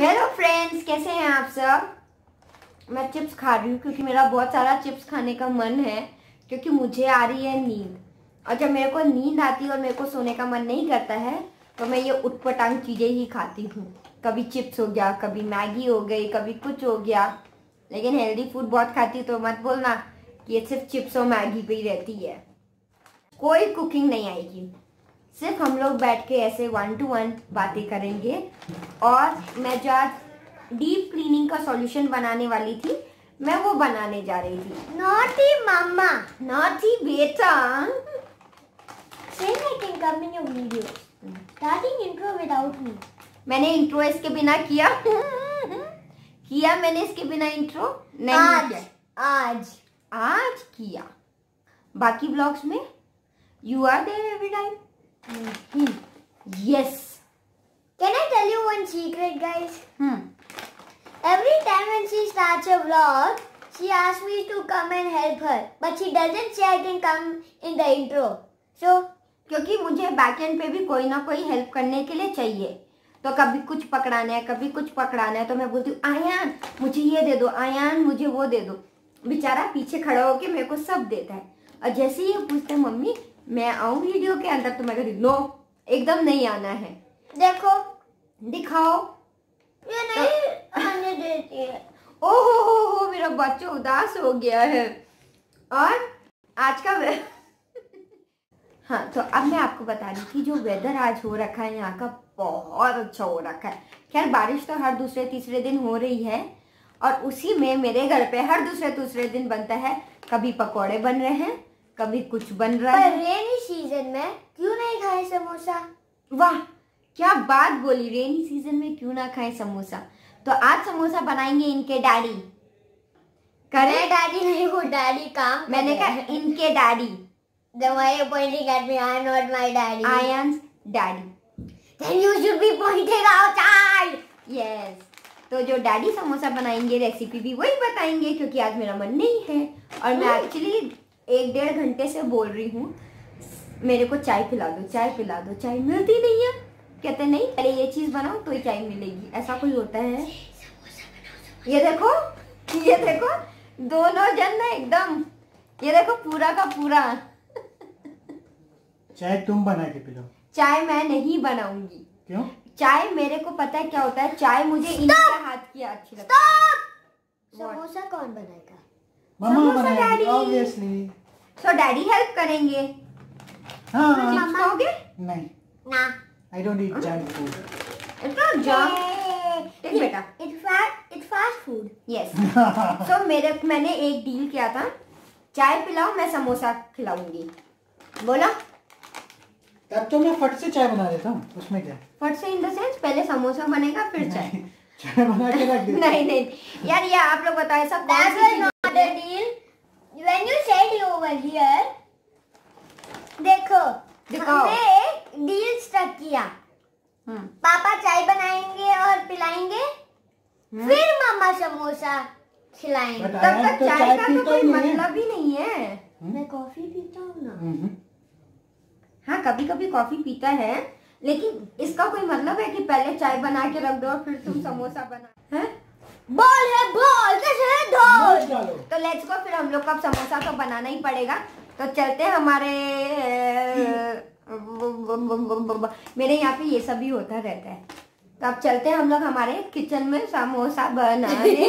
Hello friends कैसे हैं आप सब मैं चिप्स खा रही हूँ क्योंकि मेरा बहुत सारा चिप्स खाने का मन है क्योंकि मुझे आ रही है नींद और जब मेरे को नींद आती है और मेरे को सोने का मन नहीं करता है तो मैं ये उटपटांग चीज़ें ही खाती हूँ कभी चिप्स हो गया कभी मैगी हो गई कभी कुछ हो गया लेकिन हेल्दी फूड बहुत खाती तो मत बोलना कि ये सिर्फ चिप्स और मैगी पे ही रहती है कोई कुकिंग नहीं आएगी सिर्फ हम लोग बैठ के ऐसे वन टू वन बातें करेंगे और मैं जहाँ डीप क्लीनिंग का सॉल्यूशन बनाने वाली थी मैं वो बनाने जा रही थी नॉट ही मामा नॉट ही बेटा Then I can come in your video. Starting मैंने इंट्रो इसके बिना किया किया मैंने इसके बिना इंट्रो नहीं आज किया। आज आज किया बाकी ब्लॉग्स में you are there every time नहीं yes Can I tell you one secret, guys? Hmm. Every time when she starts a vlog, she asks me to come and help her, but she doesn't say I can come in the intro. So, क्योंकि मुझे backend पे भी कोई ना कोई help करने के लिए चाहिए तो कभी कुछ पकड़ाना है कभी कुछ पकड़ाना है तो मैं बोलती हूँ आयान मुझे ये दे दो आयान मुझे वो दे दो बेचारा पीछे खड़ा होके मेरे को सब देता है और जैसे ही पूछते मम्मी मैं आऊं वीडियो के अंदर तो मैं कहती नो एकदम नहीं आना है देखो दिखाओ ये नहीं तो, आने देती है ओहो हो हो मेरा बच्चा उदास हो गया है और आज का वे... हाँ तो अब मैं आपको बता रही थी जो वेदर आज हो रखा है यहाँ का बहुत अच्छा हो रखा है खैर बारिश तो हर दूसरे तीसरे दिन हो रही है और उसी में मेरे घर पे हर दूसरे दूसरे दिन बनता है कभी पकोड़े बन रहे हैं कभी कुछ बन रहा पर है रेनी सीजन में क्यों नहीं खाए समोसा वाह क्या बात बोली रेनी सीजन में क्यों ना खाए समोसा तो आज समोसा बनाएंगे इनके डैडी करे डैडी नहीं वो डैडी काम मैंने कहा इनके डैडी दवाई pointing at me I not my daddy I am daddy then you should be pointing out child yes तो जो डैडी समोसा बनाएंगे रेसिपी भी वही बताएंगे क्योंकि आज मेरा मन नहीं है और मैं एक्चुअली hmm. एक डेढ़ घंटे से बोल रही हूँ मेरे को चाय पिला दो चाय पिला दो चाय मिलती नहीं है कहते नहीं अरे ये चीज़ बनाओ तो ही चाय मिलेगी ऐसा कोई होता है ये देखो ये देखो दोनों जन ना एकदम ये देखो पूरा का पूरा चाय तुम बना के पिलाओ चाय मैं नहीं बनाऊंगी क्यों चाय मेरे को पता है क्या होता है चाय मुझे इनके हाथ की अच्छी लगती है समोसा कौन बनाएगा मम्मा बनाएगी ऑब्वियसली सो डैडी हेल्प करेंगे खाओगे नहीं ना I don't eat junk food it's not junk बेटा it's it's fast food yes so मेरे मैंने एक डील किया था चाय पिलाओ मैं समोसा खिलाऊंगी बोला तब तो मैं फट से चाय बना देता हूँ उसमें क्या फट से इन द सेंस पहले समोसा बनेगा फिर चाय चाय बना के रख नहीं नहीं यार ये या, आप लोग बताए सब when you said you over here देखो हमने डील स्टक किया हम्म। पापा चाय बनाएंगे और पिलाएंगे हम्म। फिर मामा समोसा खिलाएंगे तब तक तो चाय का तो कोई मतलब ही नहीं है हम्म। मैं कॉफी पीता हूँ ना हाँ कभी कभी कॉफी पीता है लेकिन इसका कोई मतलब है कि पहले चाय बना के रख दो और फिर तुम समोसा बना है हाँ? बॉल है बॉल कैसे तो है ढोल तो लेट्स गो फिर हम लोग का समोसा तो बनाना ही पड़ेगा तो चलते हैं हमारे मेरे यहाँ पे ये सब भी होता रहता है तो अब चलते हैं हम लोग हमारे किचन में समोसा बनाने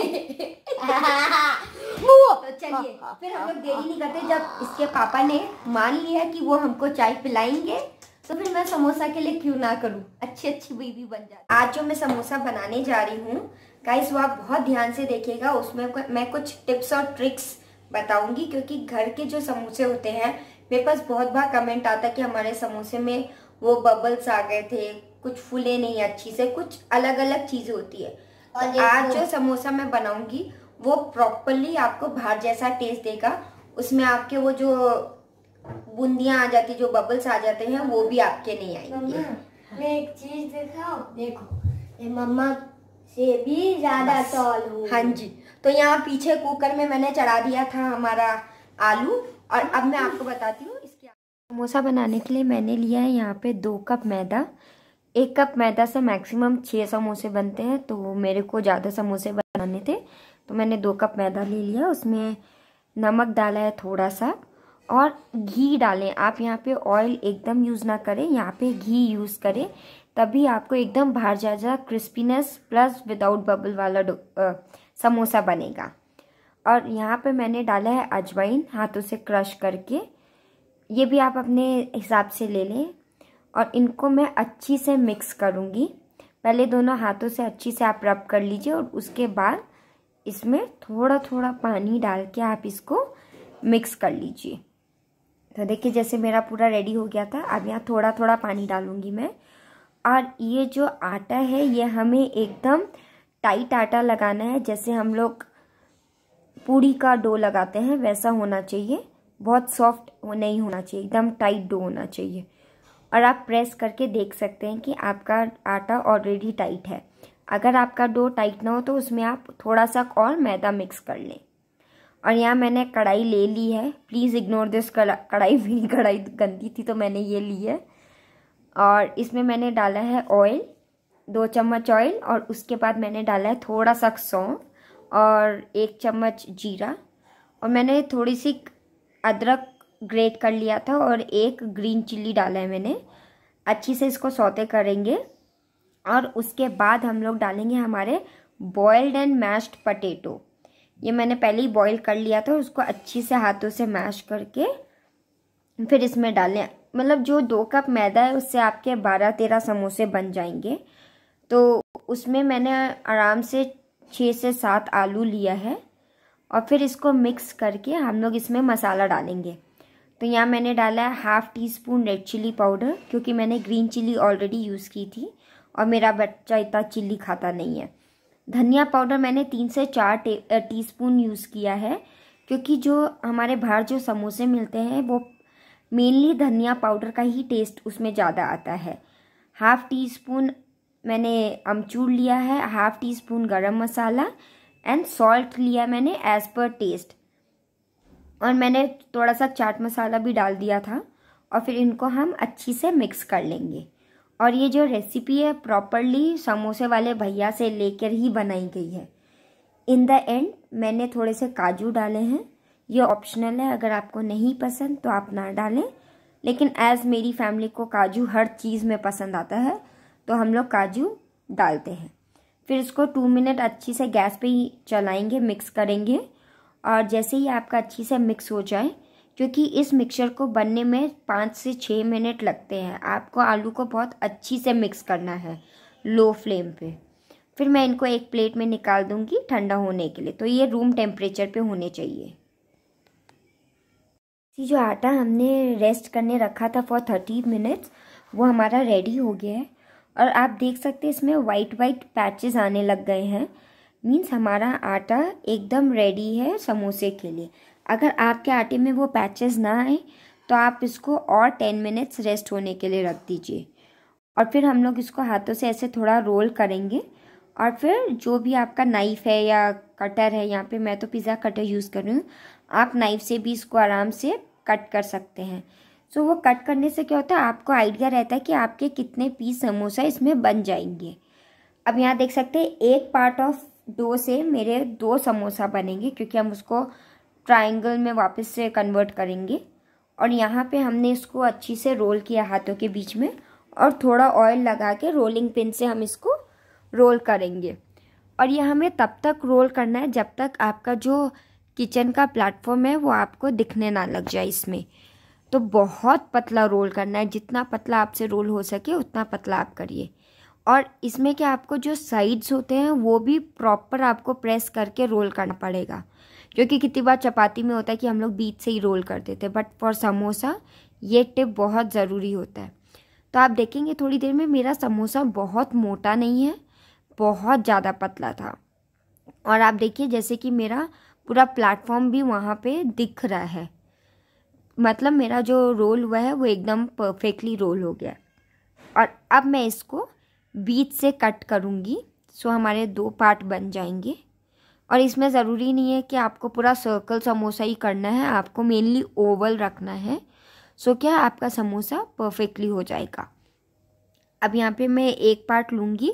तो चलिए हाँ, हाँ, फिर हम लोग हाँ, देरी नहीं करते जब इसके पापा ने मान लिया कि वो हमको चाय पिलाएंगे तो फिर मैं समोसा के लिए क्यों ना करूं अच्छी अच्छी बीबी बन जाती आज जो मैं समोसा बनाने जा रही हूँ गाइस वो आप बहुत ध्यान से देखिएगा उसमें मैं कुछ टिप्स और ट्रिक्स बताऊंगी क्योंकि घर के जो समोसे होते हैं मेरे पास बहुत बार कमेंट आता कि हमारे समोसे में वो बबल्स आ गए थे कुछ फूले नहीं अच्छी से कुछ अलग अलग चीज़ें होती है और तो आज जो समोसा मैं बनाऊंगी वो प्रॉपरली आपको बाहर जैसा टेस्ट देगा उसमें आपके वो जो बूंदियाँ आ जाती जो बबल्स आ जाते हैं वो भी आपके नहीं आएंगे मैं एक चीज़ देखा देखो ये मम्मा से भी ज्यादा टॉल हो हाँ जी तो यहाँ पीछे कुकर में मैंने चढ़ा दिया था हमारा आलू और अब मैं आपको बताती हूँ इसके समोसा बनाने के लिए मैंने लिया है यहाँ पे दो कप मैदा एक कप मैदा से मैक्सिमम छः समोसे बनते हैं तो मेरे को ज़्यादा समोसे बनाने थे तो मैंने दो कप मैदा ले लिया उसमें नमक डाला है थोड़ा सा और घी डालें आप यहाँ पे ऑयल एकदम यूज़ ना करें यहाँ पे घी यूज़ करें तभी आपको एकदम बाहर जा जा क्रिस्पीनेस प्लस विदाउट बबल वाला आ, समोसा बनेगा और यहाँ पे मैंने डाला है अजवाइन हाथों से क्रश करके ये भी आप अपने हिसाब से ले लें और इनको मैं अच्छी से मिक्स करूँगी पहले दोनों हाथों से अच्छी से आप रब कर लीजिए और उसके बाद इसमें थोड़ा थोड़ा पानी डाल के आप इसको मिक्स कर लीजिए तो देखिए जैसे मेरा पूरा रेडी हो गया था अब यहाँ थोड़ा थोड़ा पानी डालूँगी मैं और ये जो आटा है ये हमें एकदम टाइट आटा लगाना है जैसे हम लोग पूड़ी का डो लगाते हैं वैसा होना चाहिए बहुत सॉफ्ट नहीं होना चाहिए एकदम टाइट डो होना चाहिए और आप प्रेस करके देख सकते हैं कि आपका आटा ऑलरेडी टाइट है अगर आपका डो टाइट ना हो तो उसमें आप थोड़ा सा और मैदा मिक्स कर लें और यहाँ मैंने कढ़ाई ले ली है प्लीज़ इग्नोर दिस कढ़ाई मेरी कढ़ाई गंदी थी तो मैंने ये ली है और इसमें मैंने डाला है ऑयल दो चम्मच ऑयल और उसके बाद मैंने डाला है थोड़ा सा सौंफ और एक चम्मच जीरा और मैंने थोड़ी सी अदरक ग्रेट कर लिया था और एक ग्रीन चिल्ली डाला है मैंने अच्छी से इसको सौते करेंगे और उसके बाद हम लोग डालेंगे हमारे बॉयल्ड एंड मैश्ड पटेटो ये मैंने पहले ही बॉईल कर लिया था उसको अच्छी से हाथों से मैश करके फिर इसमें डालें मतलब जो दो कप मैदा है उससे आपके बारह तेरह समोसे बन जाएंगे तो उसमें मैंने आराम से छः से सात आलू लिया है और फिर इसको मिक्स करके हम लोग इसमें मसाला डालेंगे तो यहाँ मैंने डाला है half teaspoon red chilli powder क्योंकि मैंने ग्रीन चिली ऑलरेडी यूज़ की थी और मेरा बच्चा इतना चिल्ली खाता नहीं है धनिया पाउडर मैंने तीन से चार टी स्पून यूज़ किया है क्योंकि जो हमारे बाहर जो समोसे मिलते हैं वो मेनली धनिया पाउडर का ही टेस्ट उसमें ज़्यादा आता है हाफ़ टी स्पून मैंने अमचूर लिया है हाफ़ टी स्पून गरम मसाला एंड सॉल्ट लिया मैंने एज़ पर टेस्ट और मैंने थोड़ा सा चाट मसाला भी डाल दिया था और फिर इनको हम अच्छी से मिक्स कर लेंगे और ये जो रेसिपी है प्रॉपरली समोसे वाले भैया से लेकर ही बनाई गई है इन द एंड मैंने थोड़े से काजू डाले हैं ये ऑप्शनल है अगर आपको नहीं पसंद तो आप ना डालें लेकिन एज़ मेरी फैमिली को काजू हर चीज़ में पसंद आता है तो हम लोग काजू डालते हैं फिर इसको टू मिनट अच्छी से गैस पे ही चलाएंगे मिक्स करेंगे और जैसे ही आपका अच्छी से मिक्स हो जाए क्योंकि इस मिक्सचर को बनने में पाँच से छः मिनट लगते हैं आपको आलू को बहुत अच्छी से मिक्स करना है लो फ्लेम पे फिर मैं इनको एक प्लेट में निकाल दूंगी ठंडा होने के लिए तो ये रूम टेम्परेचर पे होने चाहिए ये जो आटा हमने रेस्ट करने रखा था फॉर थर्टी मिनट्स वो हमारा रेडी हो गया है और आप देख सकते हैं इसमें वाइट वाइट पैचेस आने लग गए हैं मीन्स हमारा आटा एकदम रेडी है समोसे के लिए अगर आपके आटे में वो पैचेस ना आए तो आप इसको और टेन मिनट्स रेस्ट होने के लिए रख दीजिए और फिर हम लोग इसको हाथों से ऐसे थोड़ा रोल करेंगे और फिर जो भी आपका नाइफ़ है या कटर है यहाँ पे मैं तो पिज़्ज़ा कटर यूज़ कर रही हूँ आप नाइफ़ से भी इसको आराम से कट कर सकते हैं सो so, वो कट करने से क्या होता है आपको आइडिया रहता है कि आपके कितने पीस समोसा इसमें बन जाएंगे अब यहाँ देख सकते हैं एक पार्ट ऑफ डो से मेरे दो समोसा बनेंगे क्योंकि हम उसको ट्राइंगल में वापस से कन्वर्ट करेंगे और यहाँ पे हमने इसको अच्छी से रोल किया हाथों के बीच में और थोड़ा ऑयल लगा के रोलिंग पिन से हम इसको रोल करेंगे और ये हमें तब तक रोल करना है जब तक आपका जो किचन का प्लेटफॉर्म है वो आपको दिखने ना लग जाए इसमें तो बहुत पतला रोल करना है जितना पतला आपसे रोल हो सके उतना पतला आप करिए और इसमें क्या आपको जो साइड्स होते हैं वो भी प्रॉपर आपको प्रेस करके रोल करना पड़ेगा क्योंकि कितनी बार चपाती में होता है कि हम लोग बीच से ही रोल कर देते हैं बट फॉर समोसा ये टिप बहुत ज़रूरी होता है तो आप देखेंगे थोड़ी देर में मेरा समोसा बहुत मोटा नहीं है बहुत ज़्यादा पतला था और आप देखिए जैसे कि मेरा पूरा प्लेटफॉर्म भी वहाँ पे दिख रहा है मतलब मेरा जो रोल हुआ है वो एकदम परफेक्टली रोल हो गया और अब मैं इसको बीच से कट करूँगी सो हमारे दो पार्ट बन जाएंगे और इसमें ज़रूरी नहीं है कि आपको पूरा सर्कल समोसा ही करना है आपको मेनली ओवल रखना है सो क्या आपका समोसा परफेक्टली हो जाएगा अब यहाँ पे मैं एक पार्ट लूँगी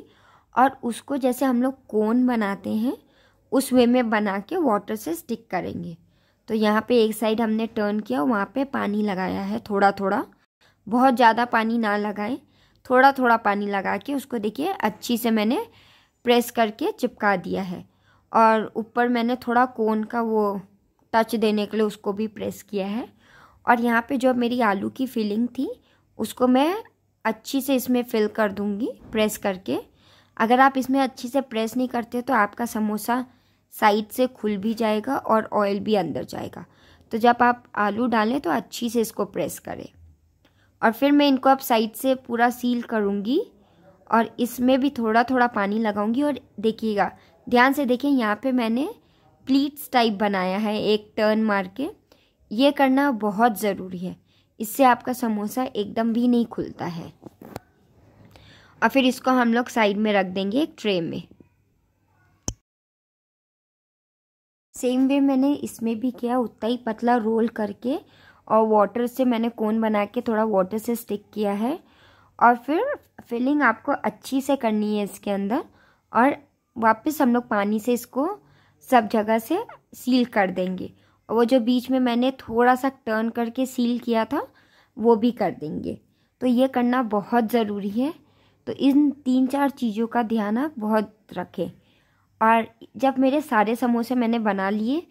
और उसको जैसे हम लोग कोन बनाते हैं उस वे में बना के वाटर से स्टिक करेंगे तो यहाँ पे एक साइड हमने टर्न किया वहाँ पे पानी लगाया है थोड़ा थोड़ा बहुत ज़्यादा पानी ना लगाएं थोड़ा थोड़ा पानी लगा के उसको देखिए अच्छी से मैंने प्रेस करके चिपका दिया है और ऊपर मैंने थोड़ा कोन का वो टच देने के लिए उसको भी प्रेस किया है और यहाँ पे जो मेरी आलू की फिलिंग थी उसको मैं अच्छी से इसमें फिल कर दूँगी प्रेस करके अगर आप इसमें अच्छे से प्रेस नहीं करते तो आपका समोसा साइड से खुल भी जाएगा और ऑयल भी अंदर जाएगा तो जब आप आलू डालें तो अच्छी से इसको प्रेस करें और फिर मैं इनको अब साइड से पूरा सील करूँगी और इसमें भी थोड़ा थोड़ा पानी लगाऊंगी और देखिएगा ध्यान से देखें यहाँ पे मैंने प्लीट्स टाइप बनाया है एक टर्न मार के ये करना बहुत ज़रूरी है इससे आपका समोसा एकदम भी नहीं खुलता है और फिर इसको हम लोग साइड में रख देंगे एक ट्रे में सेम वे मैंने इसमें भी किया उतना ही पतला रोल करके और वाटर से मैंने कोन बना के थोड़ा वाटर से स्टिक किया है और फिर फिलिंग आपको अच्छी से करनी है इसके अंदर और वापस हम लोग पानी से इसको सब जगह से सील कर देंगे और वो जो बीच में मैंने थोड़ा सा टर्न करके सील किया था वो भी कर देंगे तो ये करना बहुत ज़रूरी है तो इन तीन चार चीज़ों का ध्यान आप बहुत रखें और जब मेरे सारे समोसे मैंने बना लिए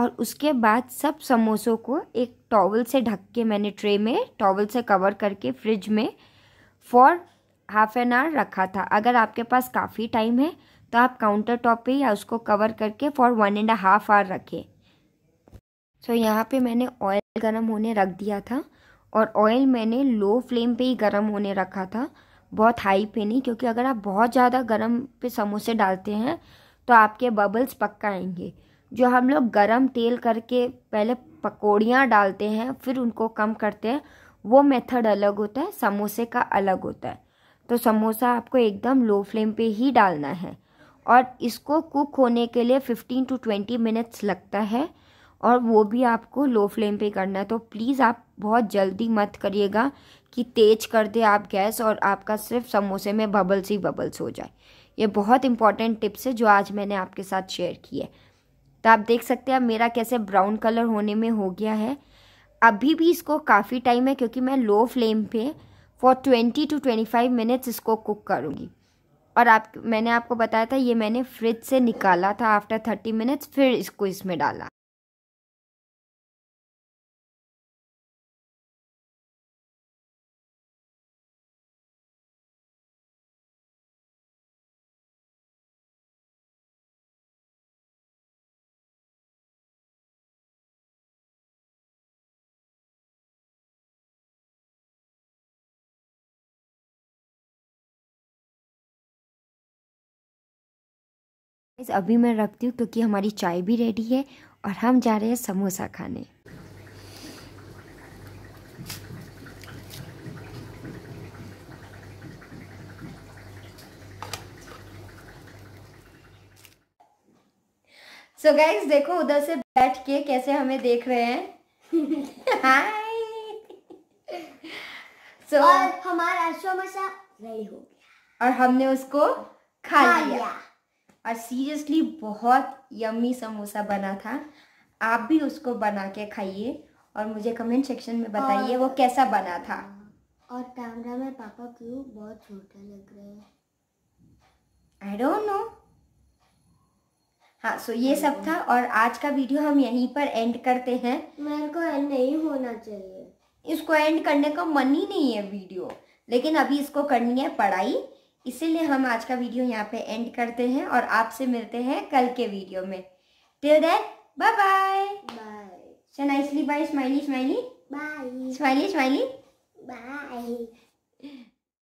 और उसके बाद सब समोसों को एक टॉवल से ढक के मैंने ट्रे में टॉवल से कवर करके फ्रिज में फॉर हाफ एन आवर रखा था अगर आपके पास काफ़ी टाइम है तो आप काउंटर टॉप पे या उसको कवर करके for one and half hour रखें सो so, यहाँ पे मैंने ऑयल गरम होने रख दिया था और ऑयल मैंने लो फ्लेम पे ही गरम होने रखा था बहुत हाई पे नहीं क्योंकि अगर आप बहुत ज़्यादा गर्म पे समोसे डालते हैं तो आपके बबल्स पक्का आएंगे जो हम लोग गर्म तेल करके पहले पकौड़ियाँ डालते हैं फिर उनको कम करते हैं वो मेथड अलग होता है समोसे का अलग होता है तो समोसा आपको एकदम लो फ्लेम पे ही डालना है और इसको कुक होने के लिए 15 टू 20 मिनट्स लगता है और वो भी आपको लो फ्लेम पे करना है तो प्लीज़ आप बहुत जल्दी मत करिएगा कि तेज कर दे आप गैस और आपका सिर्फ समोसे में बबल्स ही बबल्स हो जाए ये बहुत इंपॉर्टेंट टिप्स है जो आज मैंने आपके साथ शेयर की है तो आप देख सकते हैं अब मेरा कैसे ब्राउन कलर होने में हो गया है अभी भी इसको काफ़ी टाइम है क्योंकि मैं लो फ्लेम पे for twenty to twenty five minutes इसको कुक करूँगी और आप मैंने आपको बताया था ये मैंने फ्रिज से निकाला था आफ्टर थर्टी मिनट्स फिर इसको इसमें डाला इस अभी मैं रखती हूँ क्योंकि हमारी चाय भी रेडी है और हम जा रहे हैं समोसा खाने सो so गाइज देखो उधर से बैठ के कैसे हमें देख रहे हैं हाय सो so, हमारा समोसा रेडी हो गया और हमने उसको खा, खा लिया। और सीरियसली बहुत यम्मी समोसा बना था आप भी उसको बना के खाइए और मुझे कमेंट सेक्शन में बताइए वो कैसा बना था हाँ, और कैमरा में पापा क्यों बहुत छोटे लग रहे हैं आई डोंट नो हाँ सो ये सब था और आज का वीडियो हम यहीं पर एंड करते हैं मेरे को एंड नहीं होना चाहिए इसको एंड करने का मन ही नहीं है वीडियो लेकिन अभी इसको करनी है पढ़ाई इसीलिए हम आज का वीडियो यहाँ पे एंड करते हैं और आपसे मिलते हैं कल के वीडियो में till then bye bye bye bye smiley smiley bye smiley smiley bye